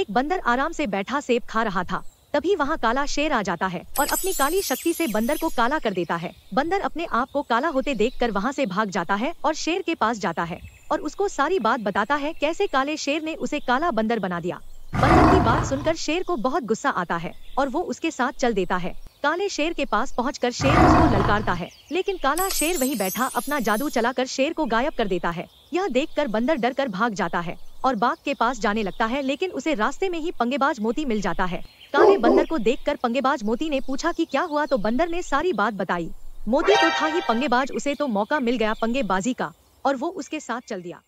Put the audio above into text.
एक बंदर आराम से बैठा सेब खा रहा था तभी वहाँ काला शेर आ जाता है और अपनी काली शक्ति से बंदर को काला कर देता है बंदर अपने आप को काला होते देख कर वहाँ से भाग जाता है और शेर के पास जाता है और उसको सारी बात बताता है कैसे काले शेर ने उसे काला बंदर बना दिया बंदर की बात सुनकर शेर को बहुत गुस्सा आता है और वो उसके साथ चल देता है काले शेर के पास पहुंचकर शेर उसको ललकारता है लेकिन काला शेर वहीं बैठा अपना जादू चलाकर शेर को गायब कर देता है यह देखकर बंदर डर कर भाग जाता है और बाघ के पास जाने लगता है लेकिन उसे रास्ते में ही पंगेबाज मोती मिल जाता है काले बंदर को देखकर पंगेबाज मोती ने पूछा कि क्या हुआ तो बंदर ने सारी बात बताई मोती तो था ही पंगेबाज उसे तो मौका मिल गया पंगेबाजी का और वो उसके साथ चल दिया